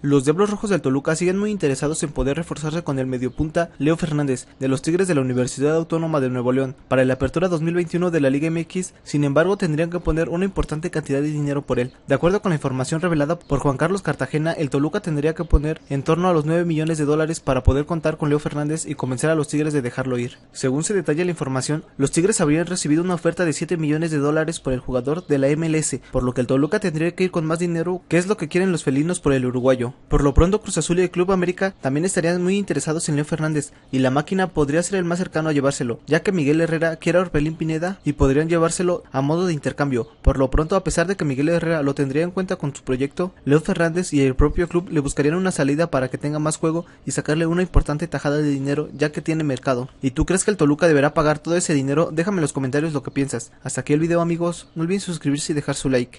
Los Diablos Rojos del Toluca siguen muy interesados en poder reforzarse con el mediopunta Leo Fernández de los Tigres de la Universidad Autónoma de Nuevo León para la apertura 2021 de la Liga MX, sin embargo tendrían que poner una importante cantidad de dinero por él. De acuerdo con la información revelada por Juan Carlos Cartagena, el Toluca tendría que poner en torno a los 9 millones de dólares para poder contar con Leo Fernández y convencer a los Tigres de dejarlo ir. Según se detalla la información, los Tigres habrían recibido una oferta de 7 millones de dólares por el jugador de la MLS, por lo que el Toluca tendría que ir con más dinero, que es lo que quieren los felinos por el uruguayo. Por lo pronto Cruz Azul y el Club América también estarían muy interesados en Leo Fernández y la máquina podría ser el más cercano a llevárselo, ya que Miguel Herrera quiere a Orbelín Pineda y podrían llevárselo a modo de intercambio. Por lo pronto, a pesar de que Miguel Herrera lo tendría en cuenta con su proyecto, Leo Fernández y el propio club le buscarían una salida para que tenga más juego y sacarle una importante tajada de dinero ya que tiene mercado. ¿Y tú crees que el Toluca deberá pagar todo ese dinero? Déjame en los comentarios lo que piensas. Hasta aquí el video amigos, no olviden suscribirse y dejar su like.